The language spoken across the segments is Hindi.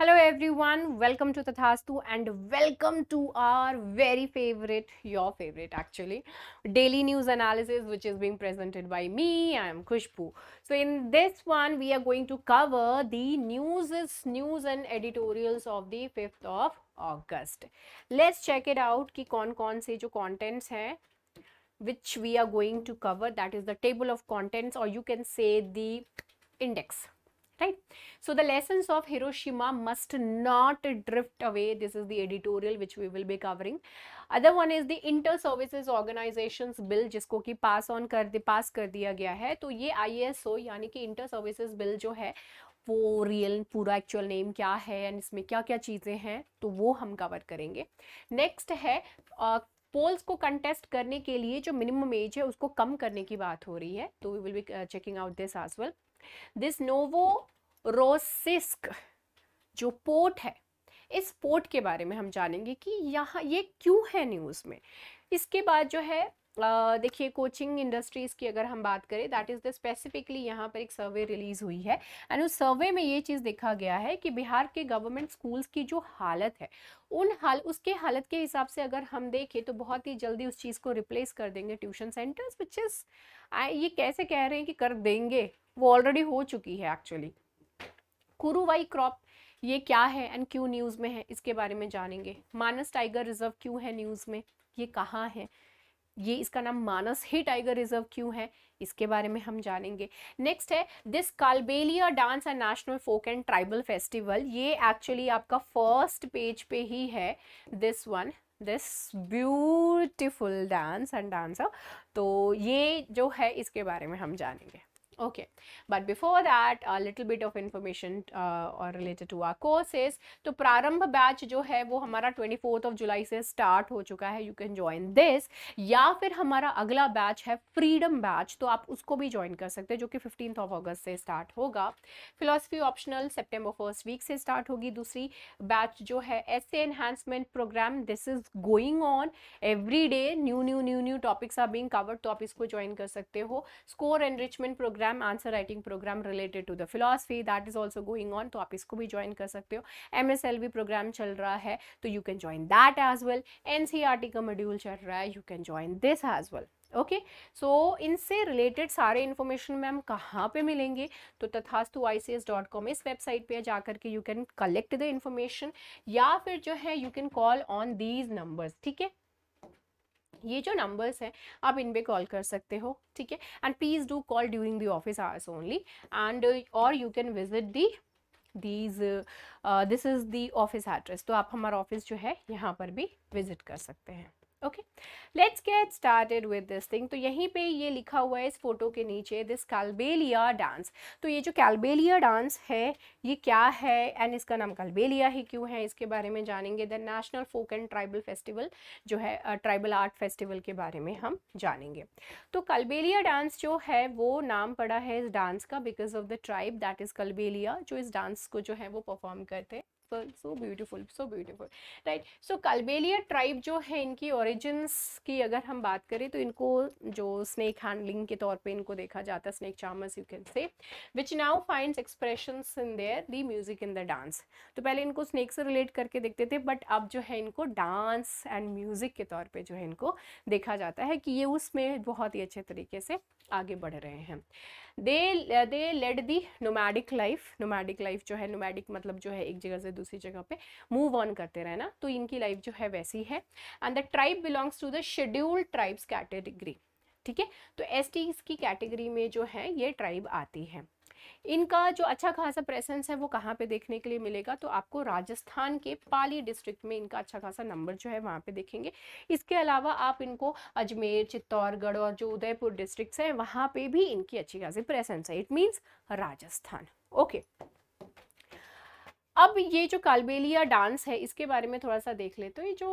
Hello everyone, welcome to Tathastu and welcome to our very favorite, your favorite actually, daily news analysis which is being presented by me, I am Kushpu. So in this one, we are going to cover the news, news and editorials of the 5th of August. Let's check it out ki kon kon se jo contents hai which we are going to cover that is the table of contents or you can say the index right so the lessons of hiroshima must not drift away this is the editorial which we will be covering other one is the inter services organizations bill jisko ki pass on kar दे pass kar diya gaya hai to ye ISO yani ki inter services bill jo hai वो रियल पूरा एक्चुअल नेम क्या है एंड इसमें क्या क्या चीज़ें हैं तो वो हम कवर करेंगे नेक्स्ट है पोल्स uh, को कंटेस्ट करने के लिए जो मिनिमम एज है उसको कम करने की बात हो रही है तो we will be checking out this आज वेल दिस नोवो रोसिस्क जो पोर्ट है इस पोर्ट के बारे में हम जानेंगे कि यहाँ ये क्यों है न्यूज़ में इसके बाद जो है देखिए कोचिंग इंडस्ट्रीज़ की अगर हम बात करें दैट इज़ द स्पेसिफिकली यहाँ पर एक सर्वे रिलीज़ हुई है एंड उस सर्वे में ये चीज़ देखा गया है कि बिहार के गवर्नमेंट स्कूल्स की जो हालत है उन हाल उसके हालत के हिसाब से अगर हम देखें तो बहुत ही जल्दी उस चीज़ को रिप्लेस कर देंगे ट्यूशन सेंटर्स विच इज़ ये कैसे कह रहे हैं कि कर देंगे वो ऑलरेडी हो चुकी है एक्चुअली कुरुवाई क्रॉप ये क्या है एंड क्यों न्यूज़ में है इसके बारे में जानेंगे मानस टाइगर रिजर्व क्यों है न्यूज़ में ये कहाँ है ये इसका नाम मानस ही टाइगर रिजर्व क्यों है इसके बारे में हम जानेंगे नेक्स्ट है this Kalbelia dance and national folk and tribal festival ये एक्चुअली आपका फर्स्ट पेज पे ही है this one this beautiful dance and dancer तो ये जो है इसके बारे में हम जानेंगे okay but before that a little bit of information uh, or related to our courses तो प्रारंभ बैच जो है वो हमारा 24th ऑफ जुलाई से स्टार्ट हो चुका है यू कैन ज्वाइन दिस या फिर हमारा अगला बैच है फ्रीडम बैच तो आप उसको भी ज्वाइन कर सकते हैं जो कि फिफ्टीन ऑफ अगस्त से स्टार्ट होगा philosophy optional September first week से स्टार्ट होगी दूसरी बैच जो है ऐसे enhancement program this is going on every day new new new new topics are being covered तो आप इसको ज्वाइन कर सकते हो score enrichment program program answer writing program related to the philosophy that is also going on तो आप इसको भी ज्वाइन कर सकते हो M S L V program चल रहा है तो you can join that as well N C R T का मॉड्यूल चल रहा है you can join this as well okay so इनसे रिलेटेड सारे इन्फॉर्मेशन मैम कहाँ पे मिलेंगे तो Tathastu I C S dot com इस वेबसाइट पे जा करके you can collect the information या फिर जो है you can call on these numbers ठीक है ये जो नंबर्स हैं आप इन पर कॉल कर सकते हो ठीक है and please do call during the office hours only and और you can visit the these this is the office address तो आप हमारा ऑफिस जो है यहाँ पर भी विजिट कर सकते हैं okay let's get started with this thing तो यहीं पे ये लिखा हुआ है इस फोटो के नीचे दिस कैलबेलिया डांस तो ये जो कैलबेलिया डांस है ये क्या है एंड इसका नाम कैलबेलिया ही क्यों है इसके बारे में जानेंगे the national folk and tribal festival जो है ट्राइबल आर्ट फेस्टिवल के बारे में हम जानेंगे तो कलबेलिया डांस जो है वो नाम पड़ा है इस डांस का because of the tribe that is Kalbelia जो इस डांस को जो है वो परफॉर्म करते हैं so beautiful so beautiful right so Kalbelia tribe जो है इनकी ओरिजिनस की अगर हम बात करें तो इनको जो स्नेक हैंडलिंग के तौर पे इनको देखा जाता है snake चामस you can say which now find expression in there the music in the dance तो पहले इनको स्नेक से रिलेट करके देखते थे बट अब जो है इनको डांस एंड म्यूज़िक के तौर पर जो है इनको देखा जाता है कि ये उसमें बहुत ही अच्छे तरीके से आगे बढ़ रहे हैं they they led the nomadic life nomadic life जो है नोमैडिक मतलब जो है एक जगह से दूसरी जगह पे मूव ऑन करते रहना तो इनकी लाइफ जो है वैसी है and the tribe belongs to the scheduled tribes category ठीक है तो एस की कैटेगरी में जो है ये ट्राइब आती है इनका जो अच्छा खासा प्रेजेंस है वो कहाँ पे देखने के लिए मिलेगा तो आपको राजस्थान के पाली डिस्ट्रिक्ट में इनका अच्छा खासा नंबर जो है वहाँ पे देखेंगे इसके अलावा आप इनको अजमेर चित्तौड़गढ़ और जो उदयपुर डिस्ट्रिक्ट्स हैं वहाँ पे भी इनकी अच्छी खासी प्रेजेंस है it means Rajasthan okay okay. अब ये जो कालबेलिया डांस है इसके बारे में थोड़ा सा देख लेते तो ये जो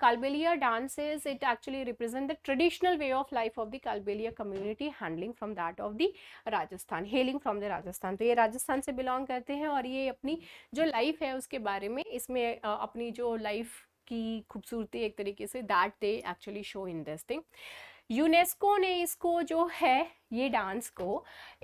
Kalbelia dance is it actually represent the traditional way of life of the Kalbelia community handling from that of the Rajasthan hailing from the Rajasthan तो ये राजस्थान से बिलोंग करते हैं और ये अपनी जो लाइफ है उसके बारे में इसमें uh, अपनी जो लाइफ की खूबसूरती एक तरीके से that they actually show in this thing UNESCO ने इसको जो है ये डांस को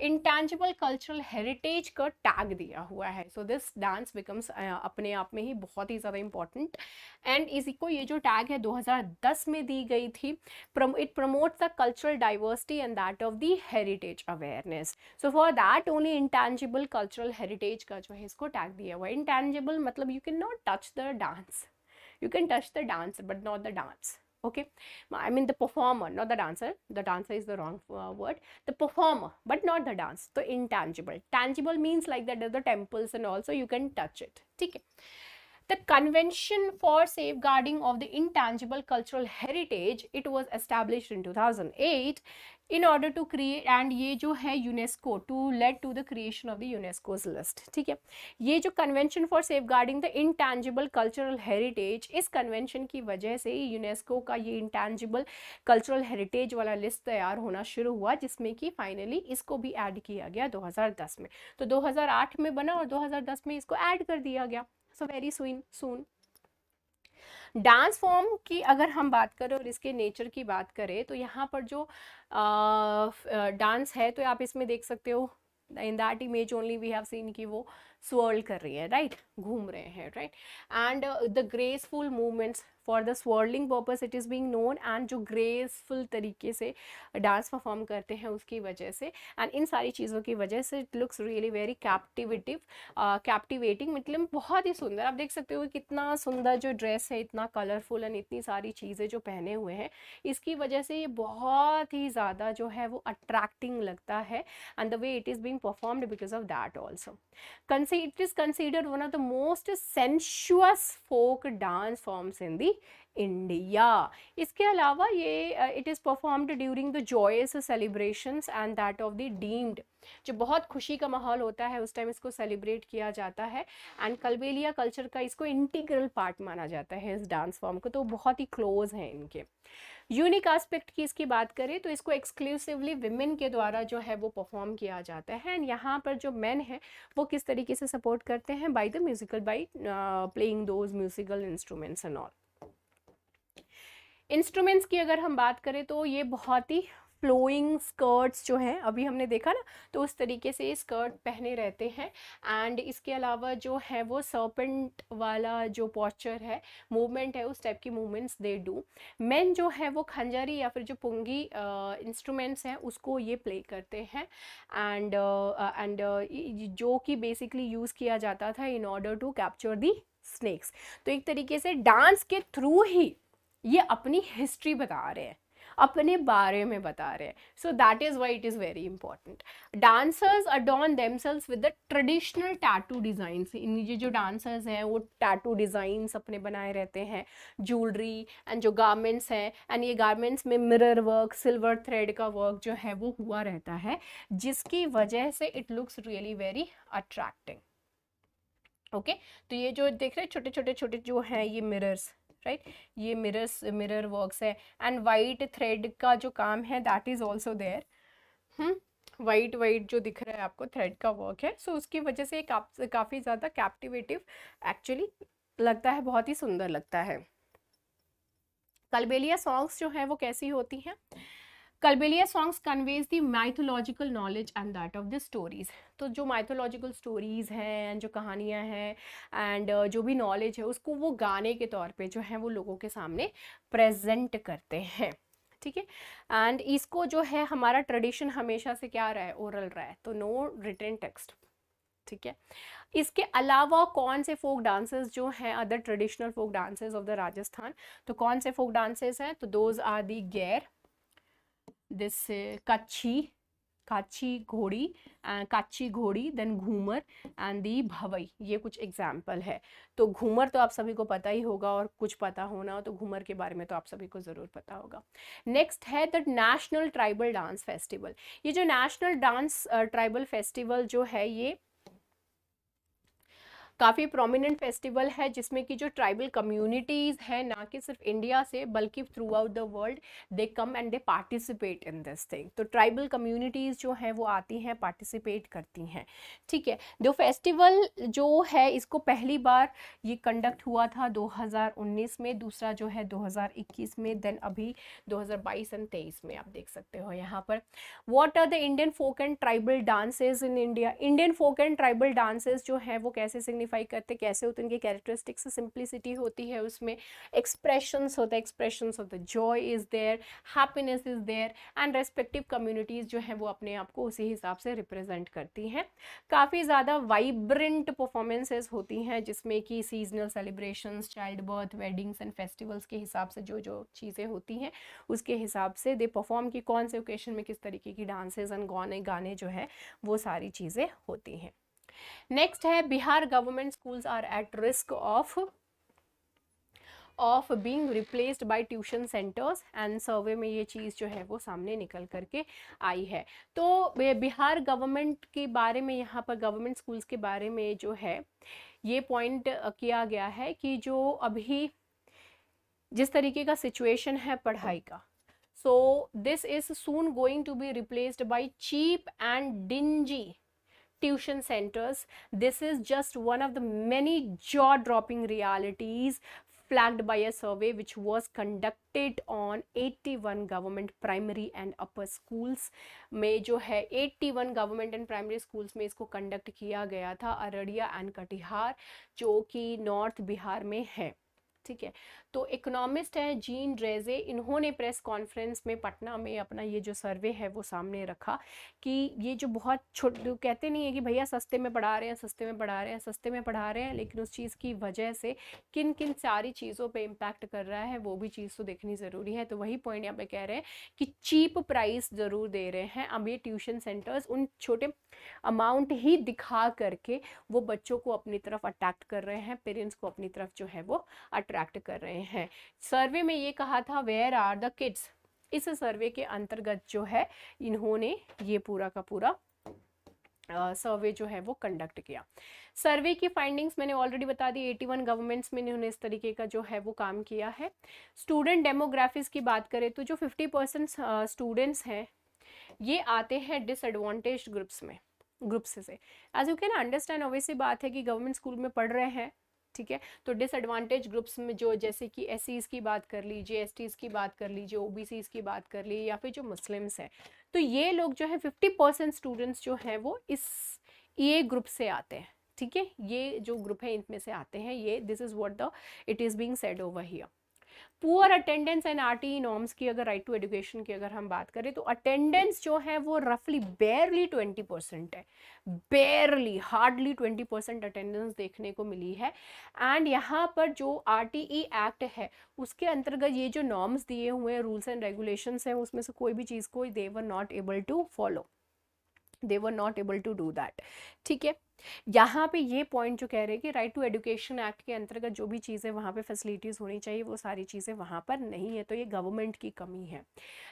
इंटेंजिबल कल्चरल हेरिटेज का टैग दिया हुआ है सो दिस डांस बिकम्स अपने आप में ही बहुत ही ज़्यादा इम्पॉर्टेंट एंड इसी को ये जो टैग है 2010 में दी गई थी it promotes the cultural diversity and that of the heritage awareness so for that only intangible cultural heritage का जो है इसको टैग दिया हुआ है इंटेंजिबल मतलब you can not touch the dance you can touch the dance but not the dance okay i mean the performer not the dancer the dancer is the wrong uh, word the performer but not the dance the intangible tangible means like that the temples and also you can touch it okay the convention for safeguarding of the intangible cultural heritage it was established in 2008 in order to create and ये जो है UNESCO to led to the creation of the UNESCO's list ठीक है ये जो convention for safeguarding the intangible cultural heritage इस convention की वजह से ही यूनेस्को का ये intangible cultural heritage वाला list तैयार होना शुरू हुआ जिसमें कि finally इसको भी add किया गया 2010 में तो 2008 में बना और 2010 में इसको add कर दिया गया सो वेरी सुन सुन डांस फॉर्म की अगर हम बात करें और इसके नेचर की बात करें तो यहाँ पर जो डांस है तो आप इसमें देख सकते हो in that image only we have seen की वो स्वर्ल कर रही है राइट right? घूम रहे हैं right and the graceful movements for the swirling purpose it is being known and जो ग्रेसफुल तरीके से डांस परफॉर्म करते हैं उसकी वजह से एंड इन सारी चीज़ों की वजह से it looks really very captivative captivating मतलब बहुत ही सुंदर आप देख सकते हो कितना सुंदर जो ड्रेस है इतना कलरफुल एंड इतनी सारी चीज़ें जो पहने हुए हैं इसकी वजह से ये बहुत ही ज़्यादा जो है वो अट्रैक्टिंग लगता है and the way it is being performed because of that also कंस it is considered one of the most sensuous folk dance forms in the India इसके अलावा ये it is performed during the joyous celebrations and that of the deemed जो बहुत खुशी का माहौल होता है उस टाइम इसको सेलिब्रेट किया जाता है एंड कलबेलिया कल्चर का इसको इंटीग्रल पार्ट माना जाता है इस डांस फॉर्म को तो बहुत ही क्लोज हैं इनके यूनिक एस्पेक्ट की इसकी बात करें तो इसको एक्सक्लूसिवली विमेन के द्वारा जो है वो परफॉर्म किया जाता है एंड यहाँ पर जो मैन है वो किस तरीके से सपोर्ट करते हैं by the musical by playing those musical instruments and all instruments की अगर हम बात करें तो ये बहुत ही प्लोइंग स्कर्ट्स जो हैं अभी हमने देखा ना तो उस तरीके से ये स्कर्ट पहने रहते हैं एंड इसके अलावा जो है वो सर्पेंट वाला जो पॉस्चर है मूवमेंट है उस टाइप की मूवमेंट्स दे डू मेन जो है वो खंजारी या फिर जो पुंगी इंस्ट्रूमेंट्स हैं उसको ये प्ले करते हैं एंड एंड जो कि बेसिकली यूज़ किया जाता था in order to capture the snakes तो एक तरीके से डांस के थ्रू ही ये अपनी हिस्ट्री बता रहे हैं अपने बारे में बता रहे हैं so that is why it is very important dancers adorn themselves with the traditional tattoo designs in ये जो डांसर्स हैं वो टैटू डिज़ाइंस अपने बनाए रहते हैं ज्वेलरी एंड जो गारमेंट्स हैं एंड ये गारमेंट्स में मिरर वर्क सिल्वर थ्रेड का वर्क जो है वो हुआ रहता है जिसकी वजह से it looks really very attracting okay तो ये जो देख रहे छोटे छोटे छोटे जो हैं ये मिरर्स राइट ये मिरर्स मिरर वर्क्स है एंड वाइट थ्रेड का जो काम है that is also there white white जो दिख रहा है आपको थ्रेड का वर्क है सो so, उसकी वजह से का, काफ़ी ज़्यादा कैप्टिवेटिव एक्चुअली लगता है बहुत ही सुंदर लगता है कलबेलिया सॉन्ग्स जो है वो कैसी होती हैं Kalbelia songs conveys the mythological knowledge and that of the stories तो जो माइथोलॉजिकल स्टोरीज़ हैं एंड जो कहानियाँ हैं एंड uh, जो भी नॉलेज है उसको वो गाने के तौर पे जो है वो लोगों के सामने प्रेजेंट करते हैं ठीक है एंड इसको जो है हमारा ट्रेडिशन हमेशा से क्या रहा है ओरल रहा है तो नो रिटर्न टेक्स्ट ठीक है इसके अलावा कौन से फोक डांसेस जो हैं other traditional folk dances of the Rajasthan तो कौन से फोक डांसेस हैं तो दोज आर दी गैर this uh, काची Ghodi Kachhi Ghodi then Ghoomar and the Bhavai ये कुछ एग्जाम्पल है तो घूमर तो आप सभी को पता ही होगा और कुछ पता होना हो तो घूमर के बारे में तो आप सभी को ज़रूर पता होगा नेक्स्ट है the national tribal dance festival ये जो नेशनल डांस ट्राइबल फेस्टिवल जो है ये काफ़ी प्रोमिनेंट फेस्टिवल है जिसमें कि जो ट्राइबल कम्युनिटीज़ हैं ना कि सिर्फ इंडिया से बल्कि throughout the world they come and they participate in this thing तो ट्राइबल कम्युनिटीज़ जो हैं वो आती हैं पार्टिसिपेट करती हैं ठीक है जो फेस्टिवल जो है इसको पहली बार ये कंडक्ट हुआ था 2019 में दूसरा जो है 2021 में देन अभी 2022 एंड 23 में आप देख सकते हो यहाँ पर what are the Indian folk and tribal dances in India Indian folk and tribal dances जो है वो कैसे सिग्नि आइडेंटिफाई करते कैसे होते उनकी कैरेक्टरिस्टिक्स सिंप्लिसिटी होती है उसमें एक्सप्रेशन होता है होते joy is there happiness is there and respective communities जो हैं वो अपने आप को उसी हिसाब से रिप्रेजेंट करती हैं काफ़ी ज़्यादा वाइब्रेंट परफॉर्मेंसेज होती हैं जिसमें कि seasonal celebration child birth weddings and festivals के हिसाब से जो जो चीज़ें होती हैं उसके हिसाब से दे परफॉर्म की कौन से ओकेशन में किस तरीके की डांसेज एंड गाने गाने जो है वो सारी चीज़ें होती हैं नेक्स्ट है Bihar government schools are at risk of of being replaced by tuition centers and survey में ये चीज़ जो है वो सामने निकल करके आई है तो बिहार गवर्नमेंट के बारे में यहाँ पर गवर्नमेंट स्कूल्स के बारे में जो है ये पॉइंट किया गया है कि जो अभी जिस तरीके का सिचुएशन है पढ़ाई का so this is soon going to be replaced by cheap and dingy tuition centers. This is just one of the many jaw-dropping realities flagged by a survey which was conducted on 81 government primary and upper schools में जो है 81 गवर्नमेंट एंड प्राइमरी स्कूल्स में इसको कंडक्ट किया गया था अररिया एंड कटिहार जो कि नॉर्थ बिहार में है ठीक है तो इकोनॉमिस्ट हैं जीन ड्रेजे इन्होंने प्रेस कॉन्फ्रेंस में पटना में अपना ये जो सर्वे है वो सामने रखा कि ये जो बहुत छोटे कहते नहीं है कि भैया सस्ते में पढ़ा रहे हैं सस्ते में पढ़ा रहे हैं सस्ते में पढ़ा रहे हैं लेकिन उस चीज़ की वजह से किन किन सारी चीज़ों पर इम्पैक्ट कर रहा है वो भी चीज़ तो देखनी ज़रूरी है तो वही पॉइंट यहाँ पे कह रहे हैं कि चीप प्राइस ज़रूर दे रहे हैं अब ये ट्यूशन सेंटर्स उन छोटे अमाउंट ही दिखा करके वो बच्चों को अपनी तरफ अट्रैक्ट कर रहे हैं पेरेंट्स को अपनी तरफ जो है वो अट्रैक्ट अट्रैक्ट कर रहे हैं सर्वे में ये कहा था वेयर आर द किड्स इस सर्वे के अंतर्गत जो है इन्होंने ये पूरा का पूरा सर्वे uh, जो है वो कंडक्ट किया सर्वे की फाइंडिंग्स मैंने ऑलरेडी बता दी 81 वन गवर्नमेंट्स में इन्होंने इस तरीके का जो है वो काम किया है स्टूडेंट डेमोग्राफीज की बात करें तो जो 50 परसेंट स्टूडेंट्स हैं ये आते हैं डिसएडवांटेज ग्रुप्स में ग्रुप्स से as you can understand obviously बात है कि गवर्नमेंट स्कूल में पढ़ रहे हैं ठीक है तो डिसएडवांटेज ग्रुप्स में जो जैसे कि एस की बात कर लीजिए एस की बात कर लीजिए ओ की बात कर लीजिए या फिर जो मुस्लिम्स हैं तो ये लोग जो है फिफ्टी परसेंट स्टूडेंट्स जो हैं वो इस ये ग्रुप से आते हैं ठीक है ये जो ग्रुप है इनमें से आते हैं ये this is what the it is being said over here poor attendance and R T norms की अगर राइट टू एजुकेशन की अगर हम बात करें तो अटेंडेंस जो है वो रफली बेरली ट्वेंटी परसेंट है barely hardly twenty percent attendance देखने को मिली है एंड यहाँ पर जो आर टी ई एक्ट है उसके अंतर्गत ये जो नॉर्म्स दिए हुए रूल्स एंड रेगुलेशन हैं उसमें से कोई भी चीज़ को they were not able to follow they were not able to do that ठीक है यहाँ पे ये पॉइंट जो कह रहे हैं कि राइट टू एजुकेशन एक्ट के अंतर्गत जो भी चीज़ें वहाँ पे फैसिलिटीज़ होनी चाहिए वो सारी चीज़ें वहाँ पर नहीं है तो ये गवर्नमेंट की कमी है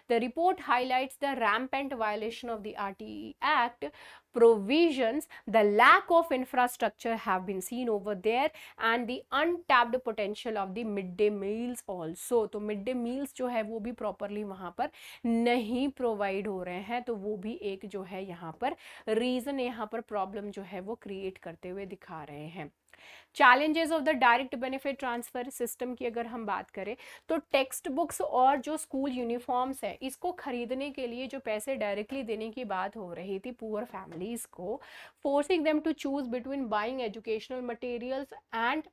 the report highlights the rampant violation of the R act provisions, the lack of infrastructure have been seen over there and the untapped potential of the mid day meals also. तो मिड डे मील्स जो है वो भी प्रॉपरली वहाँ पर नहीं प्रोवाइड हो रहे हैं तो वो भी एक जो है यहाँ पर रीज़न यहाँ पर प्रॉब्लम जो है वो क्रिएट करते हुए दिखा रहे हैं challenges of the direct benefit transfer system की अगर हम बात करें तो टेक्स्ट बुक्स और जो स्कूल यूनिफॉर्म्स हैं इसको ख़रीदने के लिए जो पैसे डायरेक्टली देने की बात हो रही थी पुअर फैमिलीज़ को forcing them to choose between buying educational materials and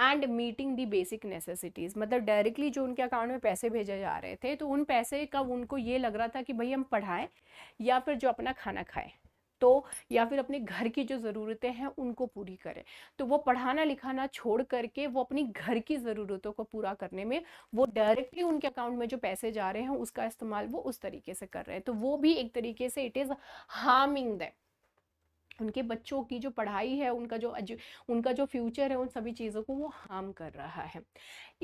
and meeting the basic necessities मतलब डायरेक्टली जो उनके अकाउंट में पैसे भेजे जा रहे थे तो उन पैसे का उनको ये लग रहा था कि भाई हम पढ़ाएं या फिर जो अपना खाना खाएं तो या फिर अपने घर की जो ज़रूरतें हैं उनको पूरी करें तो वो पढ़ाना लिखाना छोड़ करके वो अपनी घर की ज़रूरतों को पूरा करने में वो डायरेक्टली उनके अकाउंट में जो पैसे जा रहे हैं उसका इस्तेमाल वो उस तरीके से कर रहे हैं तो वो भी एक तरीके से इट इज़ हार्मिंग दैम उनके बच्चों की जो पढ़ाई है उनका जो उनका जो फ्यूचर है उन सभी चीज़ों को वो हार्म कर रहा है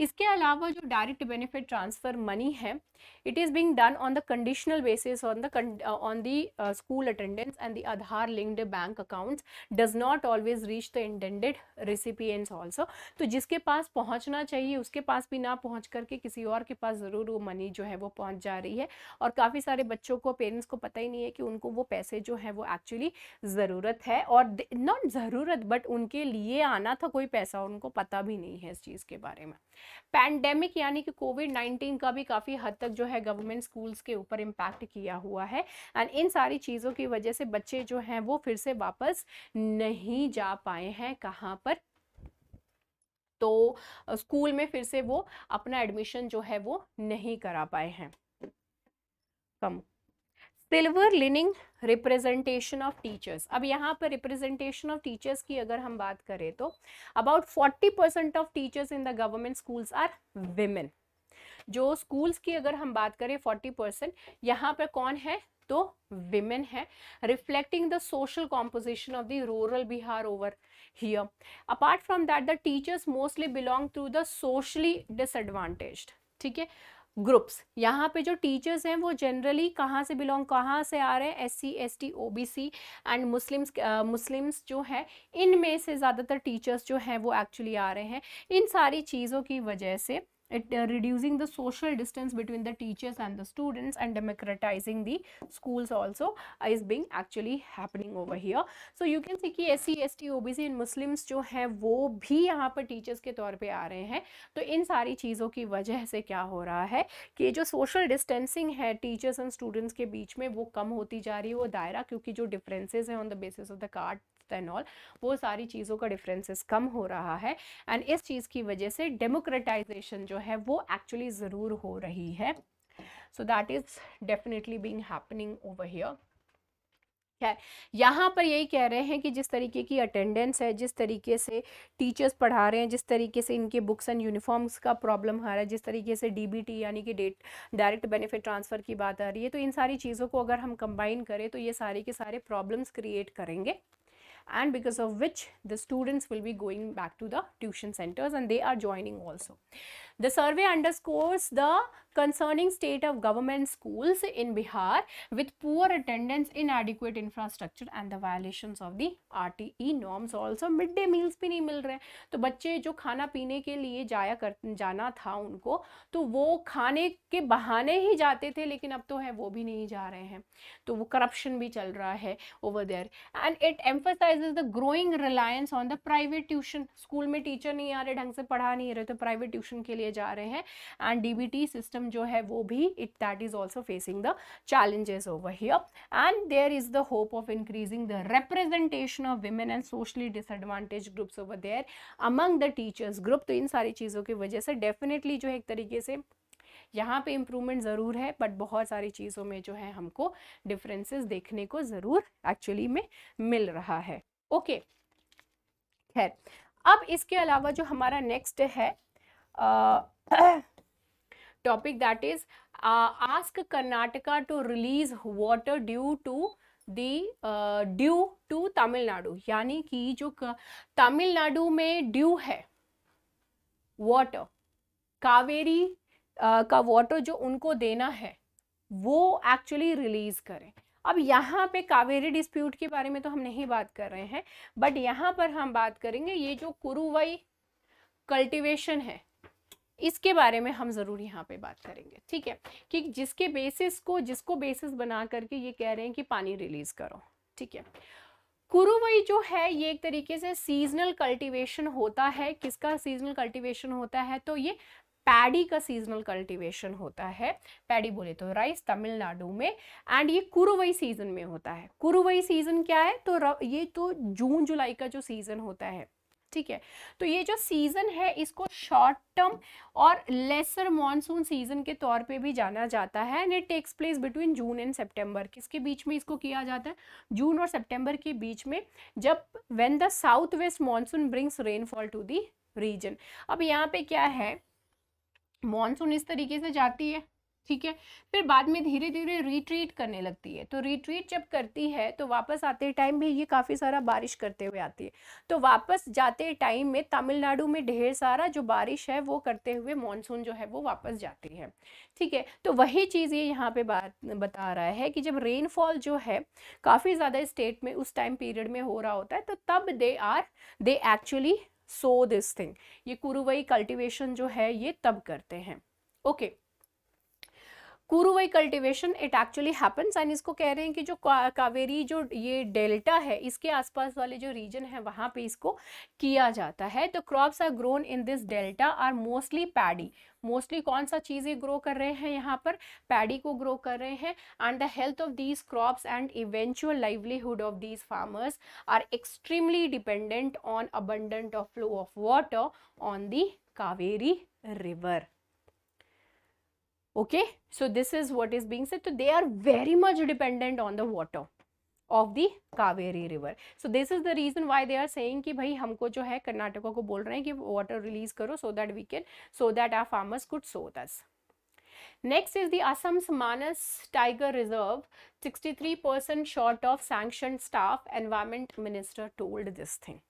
इसके अलावा जो डायरेक्ट बेनिफिट ट्रांसफ़र मनी है it is being done on the conditional basis on the on the school attendance and the Aadhaar linked bank accounts does not always reach the intended recipients also तो जिसके पास पहुँचना चाहिए उसके पास भी ना पहुँच करके किसी और के पास ज़रूर वो मनी जो है वो पहुँच जा रही है और काफ़ी सारे बच्चों को पेरेंट्स को पता ही नहीं है कि उनको वो पैसे जो है वो एक्चुअली ज़रूर ज़रूरत है और नॉट ज़रूरत बट उनके लिए आना था कोई पैसा और उनको पता भी नहीं है इस चीज़ के बारे में पैंडेमिक यानी कि कोविड नाइन्टीन का भी काफ़ी हद तक जो है गवर्नमेंट स्कूल्स के ऊपर इम्पैक्ट किया हुआ है एंड इन सारी चीज़ों की वजह से बच्चे जो हैं वो फिर से वापस नहीं जा पाए हैं कहाँ पर तो स्कूल में फिर से वो अपना एडमिशन जो है वो नहीं करा पाए हैं come silver lining representation of teachers अब यहाँ पर रिप्रेजेंटेशन ऑफ टीचर्स की अगर हम बात करें तो about forty percent of teachers in the government schools are women जो स्कूल्स की अगर हम बात करें फोर्टी परसेंट यहाँ पर कौन है तो विमेन है reflecting the social composition of the rural Bihar over here apart from that the teachers mostly belong to the socially disadvantage ठीक है ग्रुप्स यहाँ पे जो टीचर्स हैं वो जनरली कहाँ से बिलोंग कहाँ से आ रहे हैं S C S T O B C and Muslims Muslims जो हैं इनमें से ज़्यादातर टीचर्स जो हैं वो एक्चुअली आ रहे हैं इन सारी चीज़ों की वजह से it uh, reducing the social distance between the teachers and the students and democratizing the schools also is being actually happening over here so you can see ki sc st obc and muslims jo hai wo bhi yahan par teachers ke taur pe aa rahe hain to in sari cheezon ki wajah se kya ho raha hai ki jo social distancing hai teachers and students ke beech mein wo kam hoti ja rahi hai wo daaira kyunki jo differences hai on the basis of the card and all वो सारी चीज़ों का डिफरेंसेस कम हो रहा है एंड इस चीज़ की वजह से डेमोक्रेटाइजेशन जो है वो एक्चुअली ज़रूर हो रही है so that is definitely being happening over here खैर यहाँ पर यही कह रहे हैं कि जिस तरीके की अटेंडेंस है जिस तरीके से टीचर्स पढ़ा रहे हैं जिस तरीके से इनके बुक्स एंड यूनिफॉर्म्स का प्रॉब्लम आ रहा है जिस तरीके से डीबीटी यानी कि डेट डायरेक्ट बेनिफिट ट्रांसफ़र की बात आ रही है तो इन सारी चीज़ों को अगर हम कंबाइन करें तो ये सारे के सारे प्रॉब्लम्स क्रिएट करेंगे and because of which the students will be going back to the tuition centers and they are joining also. The The survey underscores the concerning state of government schools in Bihar with poor attendance, inadequate infrastructure and the violations of the RTE norms. Also mid day meals भी नहीं मिल रहे तो बच्चे जो खाना पीने के लिए जाया कर जाना था उनको तो वो खाने के बहाने ही जाते थे लेकिन अब तो है वो भी नहीं जा रहे हैं तो वो करप्शन भी चल रहा है over there and it emphasises the growing reliance on the private tuition school में टीचर नहीं आ रहे ढंग से पढ़ा नहीं रहे तो प्राइवेट ट्यूशन के लिए किए जा रहे हैं एंड डीबीटी सिस्टम जो है वो भी it that is also facing the challenges over here and there is the hope of increasing the representation of women and socially disadvantage groups over there among the teachers group तो इन सारी चीज़ों की वजह से डेफिनेटली जो है एक तरीके से यहाँ पे इम्प्रूवमेंट ज़रूर है बट बहुत सारी चीज़ों में जो है हमको डिफरेंसेस देखने को ज़रूर एक्चुअली में मिल रहा है ओके okay. खैर अब इसके अलावा जो हमारा नेक्स्ट है topic that is ask Karnataka to release water due to the due to Tamil Nadu यानी कि जो तमिलनाडु में ड्यू है वाटर कावेरी uh, का वाटर जो उनको देना है वो एक्चुअली रिलीज करें अब यहाँ पे कावेरी डिस्प्यूट के बारे में तो हम नहीं बात कर रहे हैं बट यहाँ पर हम बात करेंगे ये जो कुरुवई कल्टीवेशन है इसके बारे में हम ज़रूर यहाँ पे बात करेंगे ठीक है कि जिसके बेसिस को जिसको बेसिस बना करके ये कह रहे हैं कि पानी रिलीज़ करो ठीक है कुरुवई जो है ये एक तरीके से सीजनल कल्टीवेशन होता है किसका सीजनल कल्टीवेशन होता है तो ये पैडी का सीजनल कल्टीवेशन होता है पैडी बोले तो राइस तमिलनाडु में एंड ये कुरुवई सीजन में होता है कुरुवई सीजन क्या है तो ये तो जून जुलाई का जो सीजन होता है ठीक है तो ये जो सीज़न है इसको शॉर्ट टर्म और लेसर मॉनसून सीज़न के तौर पे भी जाना जाता है and it takes place between June and September किसके बीच में इसको किया जाता है जून और सितंबर के बीच में जब when the south west monsoon brings rainfall to the region अब यहाँ पे क्या है मॉनसून इस तरीके से जाती है ठीक है फिर बाद में धीरे धीरे रिट्रीट करने लगती है तो रिट्रीट जब करती है तो वापस आते टाइम भी ये काफ़ी सारा बारिश करते हुए आती है तो वापस जाते टाइम में तमिलनाडु में ढेर सारा जो बारिश है वो करते हुए मानसून जो है वो वापस जाती है ठीक है तो वही चीज़ ये यहाँ पे बात बता रहा है कि जब रेनफॉल जो है काफ़ी ज़्यादा स्टेट में उस टाइम पीरियड में हो रहा होता है तो तब they are they actually so this thing ये कुरुवई कल्टिवेशन जो है ये तब करते हैं okay okay. Kuruvai cultivation it actually happens and इसको कह रहे हैं कि जो कावेरी जो ये डेल्टा है इसके आसपास वाले जो रीजन है वहाँ पे इसको किया जाता है तो crops are grown in this delta are mostly paddy mostly कौन सा चीज़ें ग्रो कर रहे हैं यहाँ पर पैडी को ग्रो कर रहे हैं and the health of these crops and eventual livelihood of these farmers are extremely dependent on abundant of flow of water on the Kaveri river okay so this is what is being said so they are very much dependent on the water of the Kaveri river so this is the reason why they are saying ki bhai humko jo hai Karnataka ko bol rahe hain ki water release karo so that we can so that our farmers could sow with us Next is the Assam's Manas Tiger Reserve, 63% short of sanctioned staff, Environment Minister told this thing.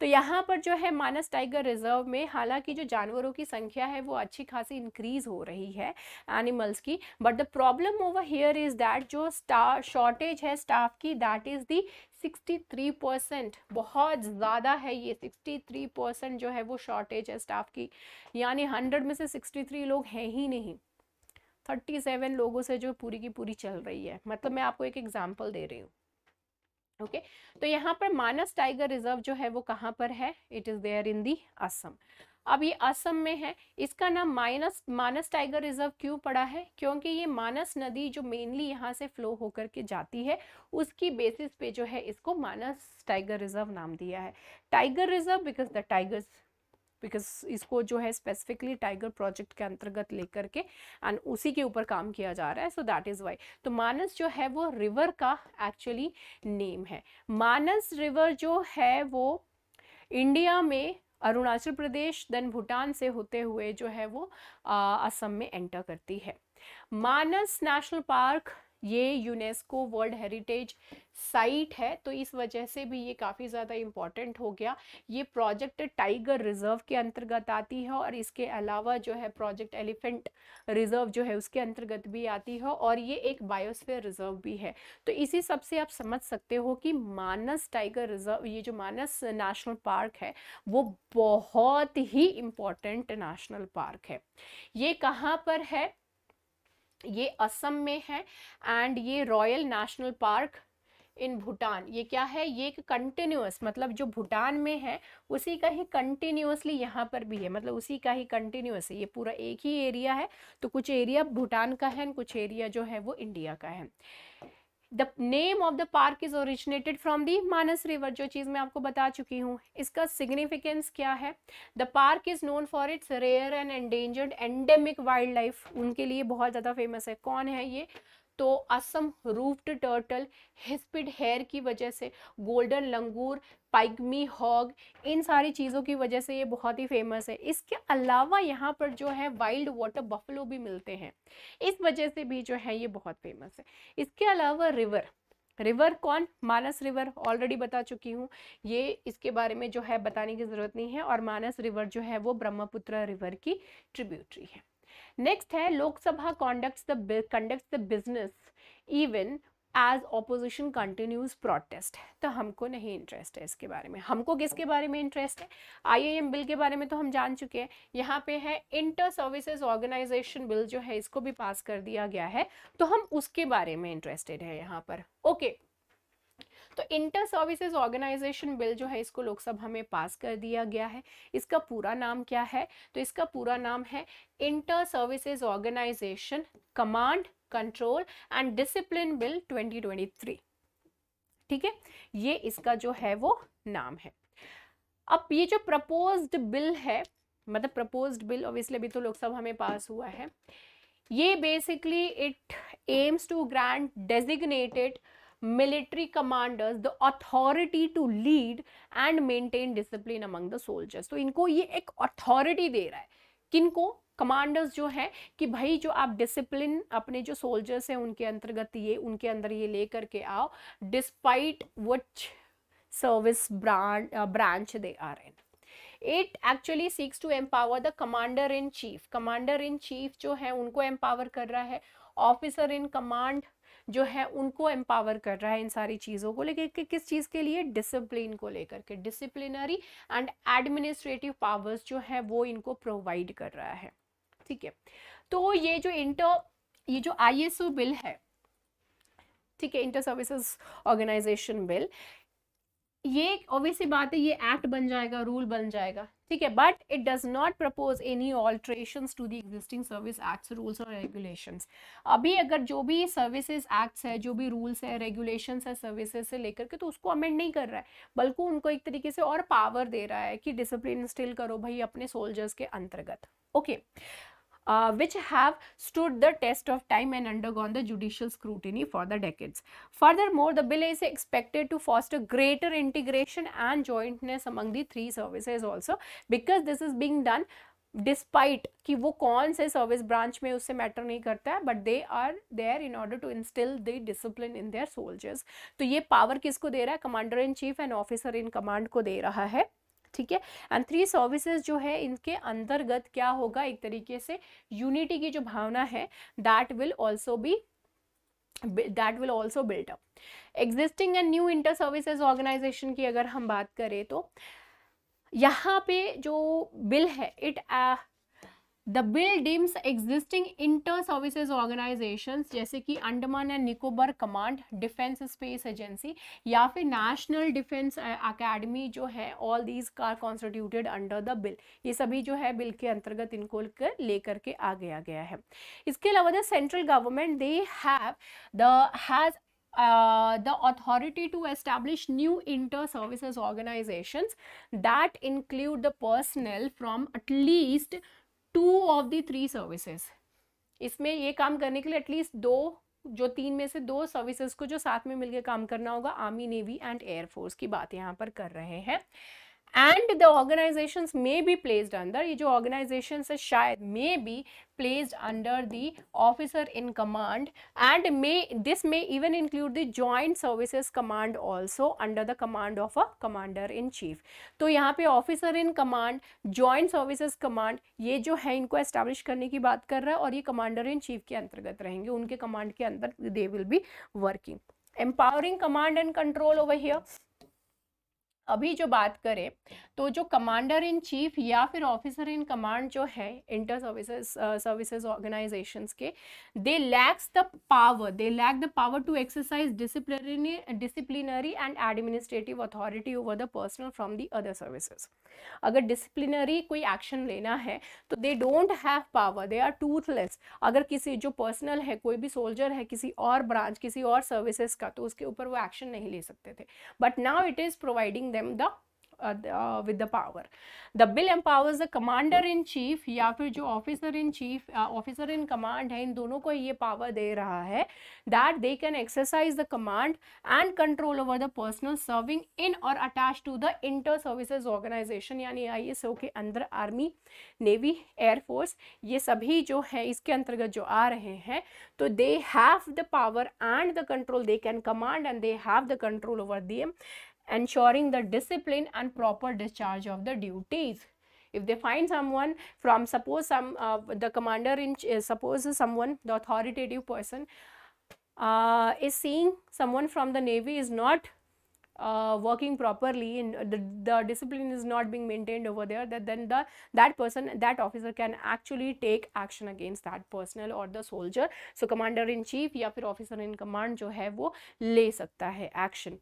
तो यहाँ पर जो है मानस टाइगर रिजर्व में हालांकि जो जानवरों की संख्या है वो अच्छी खासी इंक्रीज हो रही है एनिमल्स की but the problem over here is that जो स्टा शॉर्टेज है स्टाफ की दैट इज़ दी 63 परसेंट बहुत ज़्यादा है ये 63 परसेंट जो है वो शॉर्टेज है स्टाफ की यानी 100 में से 63 लोग हैं ही नहीं 37 लोगों से जो पूरी की पूरी चल रही है मतलब मैं आपको एक एग्जांपल दे रही हूँ ओके तो यहाँ पर मानस टाइगर रिजर्व जो है वो कहाँ पर है it is there in the Assam अब ये असम में है इसका नाम माइनस मानस टाइगर रिजर्व क्यों पड़ा है क्योंकि ये मानस नदी जो मेनली यहाँ से फ्लो होकर के जाती है उसकी बेसिस पे जो है इसको मानस टाइगर रिजर्व नाम दिया है tiger reserve because the tigers because इसको जो है स्पेसिफिकली टाइगर प्रोजेक्ट के अंतर्गत लेकर के एंड उसी के ऊपर काम किया जा रहा है सो दैट इज़ वाई तो मानस जो है वो रिवर का एक्चुअली नेम है मानस रिवर जो है वो इंडिया में अरुणाचल प्रदेश देन भूटान से होते हुए जो है वो असम में एंटर करती है मानस नेशनल पार्क ये यूनेस्को वर्ल्ड हेरिटेज साइट है तो इस वजह से भी ये काफ़ी ज़्यादा इम्पॉर्टेंट हो गया ये प्रोजेक्ट टाइगर रिजर्व के अंतर्गत आती है और इसके अलावा जो है प्रोजेक्ट एलिफेंट रिजर्व जो है उसके अंतर्गत भी आती है और ये एक बायोस्फेयर रिजर्व भी है तो इसी सब से आप समझ सकते हो कि मानस टाइगर रिजर्व ये जो मानस नेशनल पार्क है वो बहुत ही इम्पॉर्टेंट नेशनल पार्क है ये कहाँ पर है ये असम में है एंड ये royal national park in Bhutan ये क्या है ये एक कंटिन्यूस मतलब जो भूटान में है उसी का ही कंटिन्यूसली यहाँ पर भी है मतलब उसी का ही कंटिन्यूस है ये पूरा एक ही एरिया है तो कुछ एरिया भूटान का है कुछ एरिया जो है वो इंडिया का है the name of the park is originated from the Manas river जो चीज़ मैं आपको बता चुकी हूँ इसका सिग्निफिकेंस क्या है the park is known for its rare and endangered endemic wild life उनके लिए बहुत ज़्यादा फेमस है कौन है ये तो Assam roofed turtle hispid hare की वजह से गोल्डन लंगूर पाइगमी हॉग इन सारी चीज़ों की वजह से ये बहुत ही फेमस है इसके अलावा यहाँ पर जो है वाइल्ड वाटर बफलो भी मिलते हैं इस वजह से भी जो है ये बहुत फेमस है इसके अलावा रिवर रिवर कौन मानस रिवर ऑलरेडी बता चुकी हूँ ये इसके बारे में जो है बताने की ज़रूरत नहीं है और मानस रिवर जो है वो ब्रह्मपुत्र रिवर की ट्रिब्यूटरी है नेक्स्ट है Lok Sabha conducts the conducts the business even as opposition continues protest तो हमको नहीं इंटरेस्ट है इसके बारे में हमको किसके बारे में इंटरेस्ट है आईएएम बिल के बारे में तो हम जान चुके हैं यहाँ पे है इंटर सर्विसेज ऑर्गेनाइजेशन बिल जो है इसको भी पास कर दिया गया है तो हम उसके बारे में इंटरेस्टेड है यहाँ पर ओके okay. तो इंटर सर्विसेज ऑर्गेनाइजेशन बिल जो है इसको लोकसभा में पास कर दिया गया है इसका पूरा नाम क्या है तो इसका पूरा नाम है inter services organisation command control and discipline bill 2023 ठीक है ये इसका जो है वो नाम है अब ये जो प्रपोज्ड बिल है मतलब प्रपोज्ड बिल ऑब्वियसली अभी तो लोकसभा में पास हुआ है ये basically it aims to grant designated military commanders the authority to lead and maintain discipline among the soldiers so inko ye ek authority de raha hai kinko commanders जो है कि भाई जो आप डिसिप्लिन अपने जो सोल्जर्स हैं उनके अंतर्गत ये उनके अंदर ये ले करके आओ despite which service branch they are in it actually seeks to empower the commander in chief commander in chief जो है उनको एम्पावर कर रहा है ऑफिसर इन कमांड जो है उनको एम्पावर कर रहा है इन सारी चीज़ों को लेकर कि किस चीज़ के लिए डिसिप्लिन को लेकर के डिसिप्लिनरी एंड एडमिनिस्ट्रेटिव पावर्स जो है वो इनको प्रोवाइड कर रहा है ठीक है तो ये जो इंटर ये जो आई बिल है ठीक है इंटर सर्विसेज ऑर्गेनाइजेशन बिल ये ऑब्वियसली बात है ये एक्ट बन जाएगा रूल बन जाएगा ठीक है but it does not propose any alteration to the existing service acts rules और रेगुलेशन अभी अगर जो भी सर्विसेज एक्ट्स है जो भी रूल्स है रेगुलेशन है सर्विसेज से लेकर के तो उसको अमेंड नहीं कर रहा है बल्कि उनको एक तरीके से और पावर दे रहा है कि डिसिप्लिन स्टिल करो भाई अपने सोल्जर्स के अंतर्गत okay okay. Uh, which have stood the test of time and undergone the judicial scrutiny for the decades. Furthermore, the bill is expected to foster greater integration and jointness among the three services also because this is being done despite ki wo kaun se service branch mein usse matter nahi karta but they are there in order to instill the discipline in their soldiers. So, ye power kisko Commander in chief and officer in command ko de ठीक है एंड थ्री सर्विसेज जो है इनके अंतर्गत क्या होगा एक तरीके से यूनिटी की जो भावना है that will also be that will also built up existing and new inter services organisation की अगर हम बात करें तो यहाँ पे जो बिल है it the bill deems existing inter services organisation जैसे कि Andaman and Nicobar command defence space agency या फिर नेशनल डिफेंस अकेडमी जो है all these are constituted under the bill ये सभी जो है बिल के अंतर्गत इनको लेकर के आ गया गया है इसके अलावा the central government they have the has the authority to establish new inter services services that include the personnel from at least two of the three services इसमें ये काम करने के लिए एटलीस्ट दो जो तीन में से दो सर्विसेज को जो साथ में मिलकर काम करना होगा आर्मी नेवी एंड एयरफोर्स की बात यहाँ पर कर रहे हैं and the organisation may be placed under ये जो ऑर्गेनाइजेशन है शायद may be placed under the officer in command and may this may even include the joint services command also under the command of a commander in chief तो यहाँ पे officer in command joint services command ये जो है इनको एस्टेब्लिश करने की बात कर रहा है और ये कमांडर इन चीफ के अंतर्गत रहेंगे उनके कमांड के अंदर they will be working empowering command and control over here अभी जो बात करें तो जो कमांडर इन चीफ या फिर ऑफिसर इन कमांड जो है इंटर सर्विसेज सर्विसेज ऑर्गेनाइजेशन के they lacks the power they lack the power to exercise disciplinary disciplinary and administrative authority over the personnel from the other services अगर डिसिप्लिनरी कोई एक्शन लेना है तो they don't have power they are toothless अगर किसी जो पर्सनल है कोई भी सोल्जर है किसी और ब्रांच किसी और सर्विसेज का तो उसके ऊपर वो एक्शन नहीं ले सकते थे but now it is providing that them the uh, uh, with the power. The bill empowers the commander in chief या फिर जो officer in chief, uh, officer in command है इन दोनों को ये power दे रहा है that they can exercise the command and control over the personnel serving in or attached to the inter services organization यानी ISO के अंदर army, navy, air force ये सभी जो है इसके अंतर्गत जो आ रहे हैं तो they have the power and the control they can command and they have the control over them ensuring the discipline and proper discharge of the duties if they find someone from suppose some uh, the commander in uh, suppose someone the authoritative person uh, is seeing someone from the navy is not uh, working properly and the, the discipline is not being maintained over there that then the that person that officer can actually take action against that personnel or the soldier so commander in chief या फिर officer in command जो है वो ले सकता है action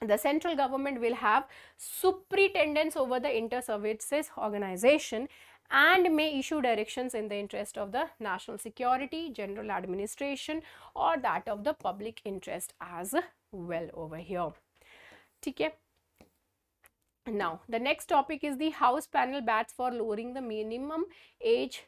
the central government will have superintendence over the inter-services organization and may issue directions in the interest of the national security, general administration or that of the public interest as well over here. Okay. Now, the next topic is the House panel bats for lowering the minimum age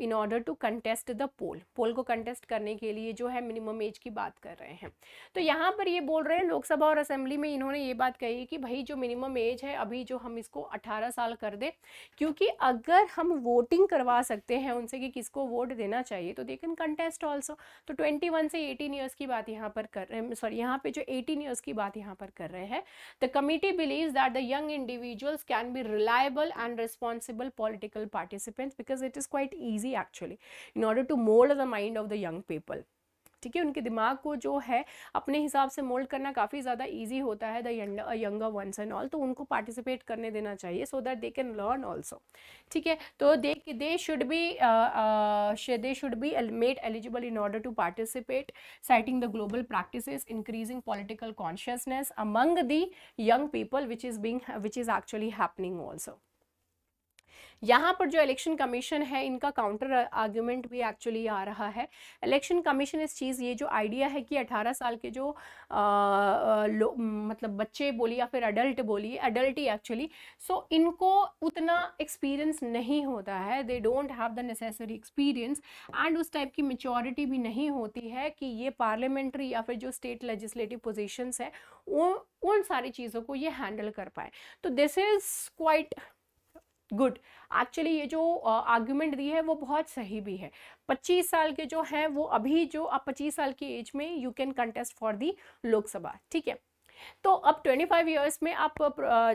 in order to contest the poll poll को कंटेस्ट करने के लिए जो है मिनिमम एज की बात कर रहे हैं तो यहाँ पर ये बोल रहे हैं लोकसभा और असेंबली में इन्होंने ये बात कही कि भाई जो मिनिमम एज है अभी जो हम इसको 18 साल कर दें क्योंकि अगर हम वोटिंग करवा सकते हैं उनसे कि किसको वोट देना चाहिए तो देखें कंटेस्ट ऑल्सो तो ट्वेंटी वन से एटीन ईयर्स की बात यहाँ पर कर रहे हैं सॉरी यहाँ पर जो एटीन ईयर्स की बात यहाँ पर कर रहे हैं the committee believe that the young individuals can be reliable and responsible political participants because it is quite easy easy actually in order to mould the mind of the young people ठीक है उनके दिमाग को जो है अपने हिसाब से मोल्ड करना काफ़ी ज़्यादा ईजी होता है the younger ones and all तो उनको पार्टिसिपेट करने देना चाहिए so that they can learn also ठीक है तो they they should be they should be made eligible in order to participate citing the global practice increasing political consciousness among the young people which is being which is actually happening also यहाँ पर जो इलेक्शन कमीशन है इनका काउंटर आर्ग्यूमेंट भी एक्चुअली आ रहा है इलेक्शन कमीशन इस चीज़ ये जो आइडिया है कि 18 साल के जो आ, लो, मतलब बच्चे बोली या फिर अडल्ट बोलिए अडल्ट ही एक्चुअली सो इनको उतना एक्सपीरियंस नहीं होता है they don't have the necessary experience and उस टाइप की मेचोरिटी भी नहीं होती है कि ये पार्लियामेंट्री या फिर जो स्टेट लेजिस्लेटिव पोजिशंस है उन सारी चीज़ों को ये हैंडल कर पाए तो this is quite good actually ये जो आर्ग्यूमेंट दी है वो बहुत सही भी है 25 साल के जो हैं वो अभी जो आप 25 साल की एज में you can contest for the Lok Sabha ठीक है तो अब 25 ईयर्स में आप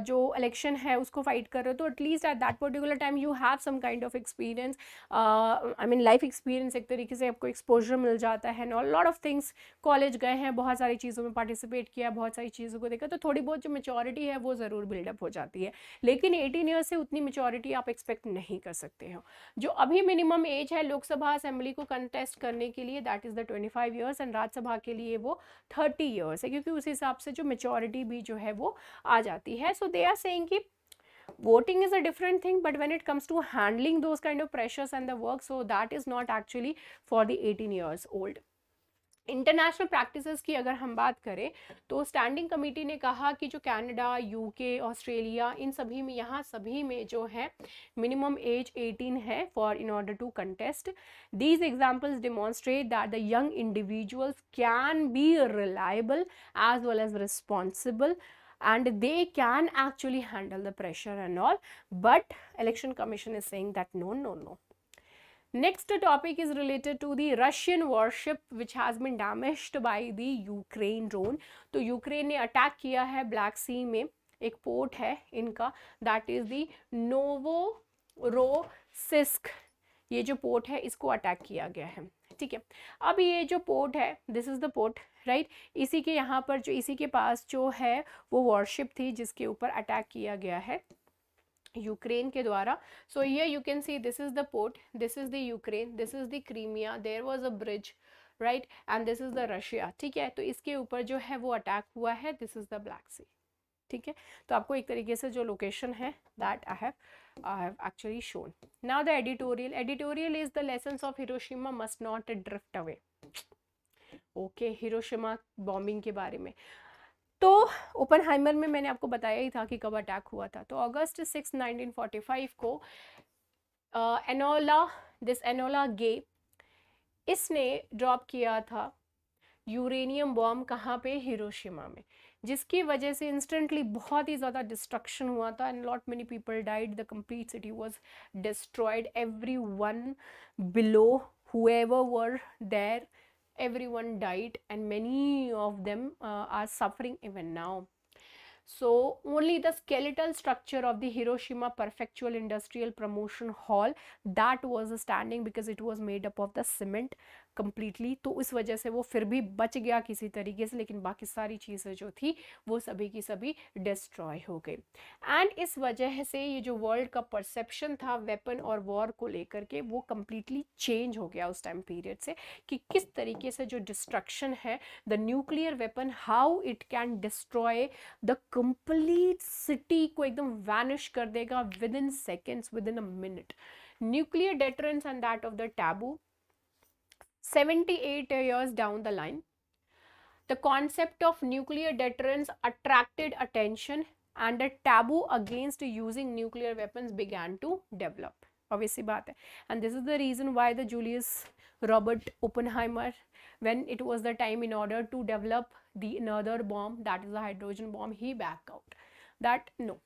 जो इलेक्शन है उसको फाइट कर रहे हो तो at least at that particular time you have some kind of experience I mean life experience एक तरीके से आपको एक्सपोजर मिल जाता है not lot of things college गए हैं बहुत सारी चीज़ों में पार्टिसिपेट किया बहुत सारी चीज़ों को देखा तो थोड़ी बहुत जो मेचोरिटी है वो ज़रूर बिल्डअप हो जाती है लेकिन एटीन ईयर्स से उतनी मेचोरिटी आप एक्सपेक्ट नहीं कर सकते हो जो अभी मिनिमम एज है लोकसभा असेंबली को कंटेस्ट करने के लिए that is the twenty five years and Rajya Sabha के लिए वो थर्टी ईयर्स है क्योंकि उस हिसाब से जो मेचोरिटी भी जो है वो आ जाती है सो दे आर से voting is a different thing but when it comes to handling those kind of pressures and the work so that is not actually for the eighteen years old international practices की अगर हम बात करें तो स्टैंडिंग कमेटी ने कहा कि जो कनाडा यूके ऑस्ट्रेलिया इन सभी में यहाँ सभी में जो है मिनिमम एज 18 है for in order to contest these examples demonstrate that the young individuals can be reliable as well as responsible and they can actually handle the pressure and all but election commission is saying that no no no Next topic is related to the Russian warship which has been damaged by the Ukraine drone. तो यूक्रेन ने अटैक किया है ब्लैक सी में एक पोर्ट है इनका that is the Novorossiysk ये जो पोर्ट है इसको अटैक किया गया है ठीक है अब ये जो पोर्ट है this is the port right इसी के यहाँ पर जो इसी के पास जो है वो वॉरशिप थी जिसके ऊपर अटैक किया गया है यूक्रेन के द्वारा सो ये you can see this is the port this is the Ukraine this is the Crimea there was a bridge right and this is the Russia ठीक है तो इसके ऊपर जो है वो अटैक हुआ है this is the black sea ठीक है तो आपको एक तरीके से जो लोकेशन है that I have I have actually shown now the editorial editorial is the lessons of Hiroshima must not drift away okay Hiroshima bombing के बारे में तो ओपन हाइमर में मैंने आपको बताया ही था कि कब अटैक हुआ था तो August six nineteen forty five को एनोला दिस एनोला गे इसने ड्रॉप किया था यूरेनियम बॉम्ब कहाँ पे हिरोशिमा में जिसकी वजह से इंस्टेंटली बहुत ही ज़्यादा डिस्ट्रक्शन हुआ था and lot many people died the complete city was destroyed every one below whoever were there everyone died and many of them uh, are suffering even now. So only the skeletal structure of the Hiroshima Prefectural Industrial Promotion Hall that was standing because it was made up of the cement completely तो उस वजह से वो फिर भी बच गया किसी तरीके से लेकिन बाकी सारी चीज़ें जो थी वो सभी की सभी डिस्ट्रॉय हो गई एंड इस वजह से ये जो वर्ल्ड का परसेप्शन था वेपन और वॉर को लेकर के वो कम्प्लीटली चेंज हो गया उस टाइम पीरियड से कि किस तरीके से जो डिस्ट्रक्शन है the nuclear weapon how it can destroy the complete city को एकदम वैनिश कर देगा within seconds within a minute nuclear deterrence and that of the taboo 78 years down the line. The concept of nuclear deterrence attracted attention and a taboo against using nuclear weapons began to develop. Obviously, baat hai. and this is the reason why the Julius Robert Oppenheimer, when it was the time in order to develop the another bomb that is the hydrogen bomb, he backed out that no.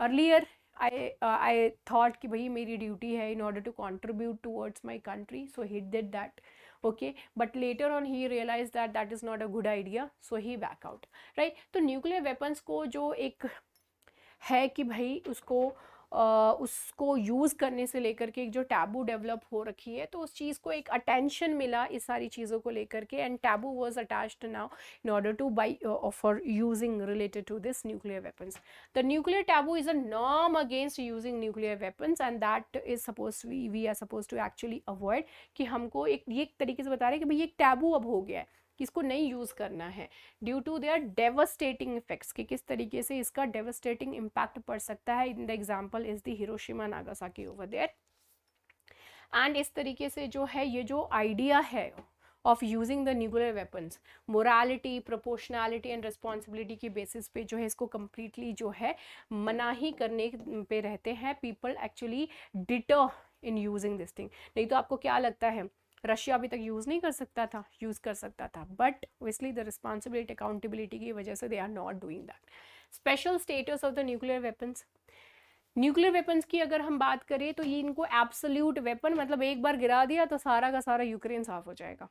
Earlier I I thought कि भाई मेरी ड्यूटी है in order to contribute towards my country so he did that okay but later on he realise that that is not a good idea so he back out right तो न्यूक्लियर वेपन्स को जो एक है कि भाई उसको uh, उसको यूज़ करने से लेकर के एक जो टैबू डेवलप हो रखी है तो उस चीज़ को एक अटेंशन मिला इस सारी चीज़ों को लेकर के and taboo was attached now in order to by for using related to this nuclear weapons the nuclear taboo is a norm against using nuclear weapons and that is suppose we are suppose to actually avoid कि हमको एक ये एक तरीके से बता रहे हैं कि भाई एक टैबू अब हो गया है कि इसको नहीं यूज़ करना है due to their devastating effects कि किस तरीके से इसका डेवस्टेटिंग इम्पैक्ट पड़ सकता है in the example is the Hiroshima Nagasaki over there and इस तरीके से जो है ये जो आइडिया है of using the nuclear weapons morality proportionality and responsibility की बेसिस पे जो है इसको कम्प्लीटली जो है मना ही करने पे रहते हैं people actually deter in using this thing नहीं तो आपको क्या लगता है रशिया अभी तक यूज़ नहीं कर सकता था यूज़ कर सकता था बट इसलिए द रिस्पॉन्सिबिलिटी अकाउंटेबिलिटी की वजह से they are not doing that special status of the nuclear weapons nuclear weapons की अगर हम बात करें तो ये इनको एब्सोल्यूट वेपन मतलब एक बार गिरा दिया तो सारा का सारा यूक्रेन साफ हो जाएगा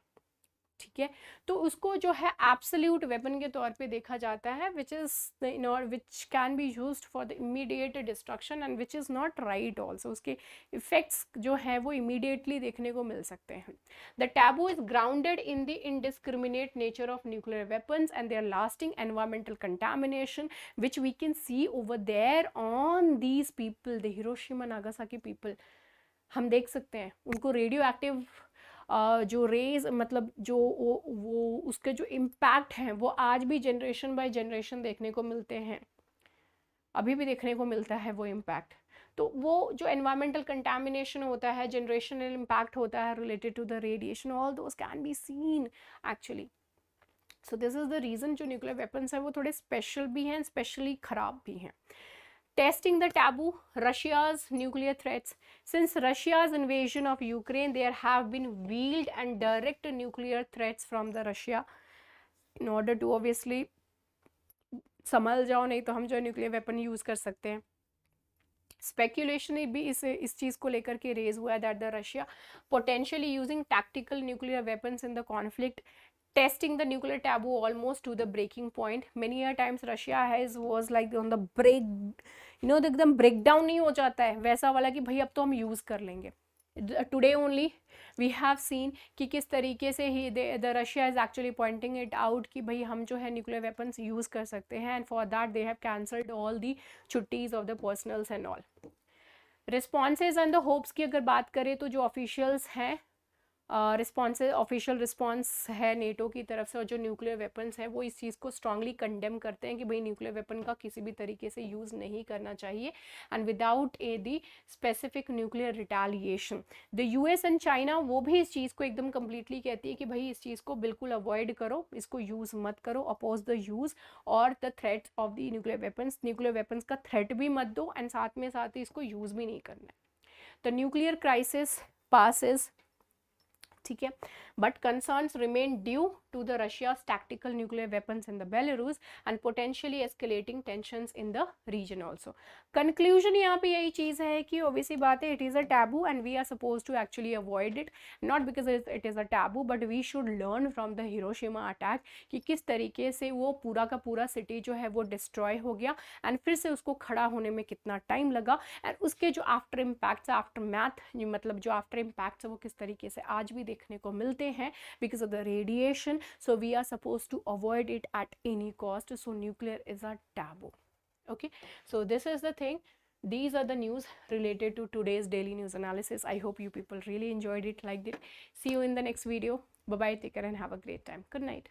ठीक है तो उसको जो है एब्सोल्यूट वेपन के तौर पे देखा जाता है विच इज़ इन और which can be use for the immediate destruction and which is not right also उसके इफ़ेक्ट्स जो है वो इमीडिएटली देखने को मिल सकते हैं the taboo is grounded in the indiscriminate nature of nuclear weapons and their lasting environmental contamination which we can see over there on these people the Hiroshima Nagasaki people हम देख सकते हैं उनको रेडियो एक्टिव जो रेज मतलब जो वो, वो उसके जो इम्पैक्ट हैं वो आज भी जनरेशन बाय जनरेशन देखने को मिलते हैं अभी भी देखने को मिलता है वो इम्पैक्ट तो वो जो एनवायरमेंटल कंटेमिनेशन होता है जनरेशनल इम्पैक्ट होता है related to the radiation all those can be seen actually so this is the reason जो न्यूक्लियर वेपन्स हैं वो थोड़े स्पेशल भी हैं स्पेशली ख़राब भी हैं testing the taboo Russia's nuclear threats. Since Russia's invasion of Ukraine, there have been veiled and direct nuclear threats from the Russia in order to obviously संभल जाओ नहीं तो हम जो है न्यूक्लियर वेपन यूज़ कर सकते हैं स्पेकुलेशन भी इस इस चीज़ को लेकर के रेज हुआ है that the Russia potentially using tactical nuclear weapons in the conflict testing the nuclear taboo almost to the breaking point many a times russia has was like on the break you know एकदम breakdown नहीं हो जाता है वैसा वाला कि भाई अब तो हम यूज कर लेंगे today only we have seen कि किस तरीके से ही the Russia is actually pointing it out कि भाई हम जो है न्यूक्लियर वेपन्स यूज़ कर सकते हैं and for that they have cancelled all the छुट्टीज़ of the personals and all responses and the hopes की अगर बात करें तो जो ऑफिशियल्स हैं रिस्पॉन्स ऑफिशियल रिस्पॉन्स है नेटो की तरफ से और जो न्यूक्लियर वेपन्स हैं वो इस चीज़ को स्ट्रांगली कंडेम करते हैं कि भाई न्यूक्लियर वेपन का किसी भी तरीके से यूज़ नहीं करना चाहिए and without a the specific nuclear retaliation the US and China वो भी इस चीज़ को एकदम कम्प्लीटली कहती है कि भाई इस चीज़ को बिल्कुल अवॉइड करो इसको यूज़ मत करो अपोज द यूज़ और the threat of the nuclear weapons nuclear weapons का थ्रेट भी मत दो एंड साथ में साथ ही इसको यूज़ भी नहीं करना है द न्यूक्लियर क्राइसिस passes ठीक है but concerns remain due to the Russia's tactical nuclear weapons in the Belarus and potentially escalating tensions in the region also. Conclusion यहाँ पे यही चीज़ है कि obviously बात है it is a taboo and we are supposed to actually avoid it not because it is a taboo but we should learn from the Hiroshima attack कि किस तरीके से वो पूरा का पूरा सिटी जो है वो डिस्ट्रॉय हो गया एंड फिर से उसको खड़ा होने में कितना टाइम लगा एंड उसके जो आफ्टर इम्पैक्ट्स आफ्टर मैथ मतलब जो आफ्टर इम्पैक्ट्स वो किस तरीके से आज भी देखने को मिलते हैं because of the radiation so we are supposed to avoid it at any cost so nuclear is a taboo okay so this is the thing these are the news related to today's daily news analysis i hope you people really enjoyed it liked it see you in the next video bye bye take care and have a great time good night